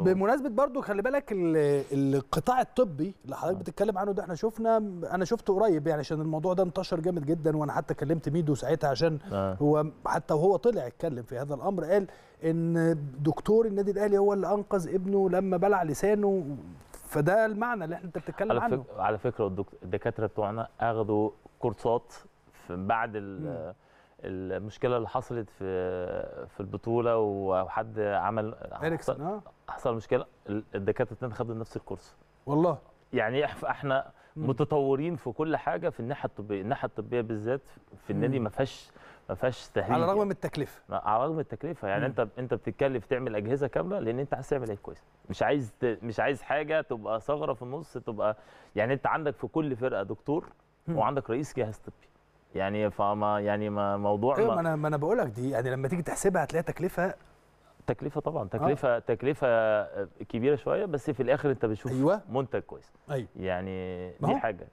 بمناسبه برضو خلي بالك القطاع الطبي اللي حضرتك آه. بتتكلم عنه ده احنا شفنا انا شفته قريب يعني عشان الموضوع ده انتشر جامد جدا وانا حتى كلمت ميدو ساعتها عشان آه. هو حتى وهو طلع اتكلم في هذا الامر قال ان دكتور النادي الاهلي هو اللي انقذ ابنه لما بلع لسانه فده المعنى اللي انت بتتكلم على عنه على فكره الدكاتره بتوعنا اخذوا كورسات بعد المشكله اللي حصلت في في البطوله وحد عمل اريكسون آه. حصل مشكله الدكاتره التانية خدوا نفس الكورس والله يعني احنا متطورين في كل حاجه في الناحيه الطبيه الناحيه الطبيه بالذات في النادي ما فيهاش ما فيهاش تهريج على الرغم يعني. من التكلفه على الرغم من التكلفه يعني مم. انت انت بتتكلف تعمل اجهزه كامله لان انت عايز تعمل ايه كويس مش عايز ت... مش عايز حاجه تبقى ثغره في النص تبقى يعني انت عندك في كل فرقه دكتور مم. وعندك رئيس جهاز طبي يعني فما يعني ما موضوع ايوه ما انا ما انا بقول لك دي يعني لما تيجي تحسبها هتلاقي تكلفه تكلفه طبعا آه. تكلفه آه. تكلفه كبيره شويه بس في الاخر انت بتشوف أيوة. منتج كويس أيوة. يعني دي حاجه